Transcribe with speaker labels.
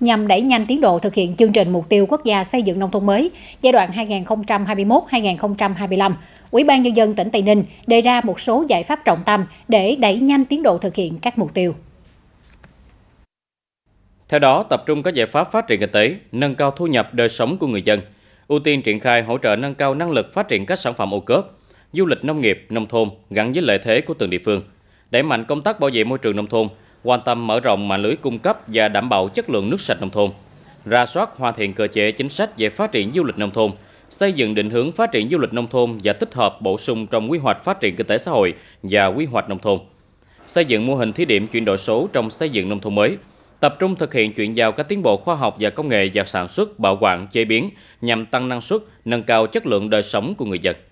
Speaker 1: nhằm đẩy nhanh tiến độ thực hiện chương trình mục tiêu quốc gia xây dựng nông thôn mới giai đoạn 2021-2025, Ủy ban Nhân dân tỉnh Tây Ninh đề ra một số giải pháp trọng tâm để đẩy nhanh tiến độ thực hiện các mục tiêu.
Speaker 2: Theo đó, tập trung các giải pháp phát triển kinh tế, nâng cao thu nhập đời sống của người dân, ưu tiên triển khai hỗ trợ nâng cao năng lực phát triển các sản phẩm ô cớp, du lịch nông nghiệp, nông thôn gắn với lợi thế của từng địa phương, đẩy mạnh công tác bảo vệ môi trường nông thôn, quan tâm mở rộng mạng lưới cung cấp và đảm bảo chất lượng nước sạch nông thôn, ra soát hoàn thiện cơ chế chính sách về phát triển du lịch nông thôn, xây dựng định hướng phát triển du lịch nông thôn và tích hợp bổ sung trong quy hoạch phát triển kinh tế xã hội và quy hoạch nông thôn, xây dựng mô hình thí điểm chuyển đổi số trong xây dựng nông thôn mới, tập trung thực hiện chuyển giao các tiến bộ khoa học và công nghệ vào sản xuất, bảo quản, chế biến nhằm tăng năng suất, nâng cao chất lượng đời sống của người dân.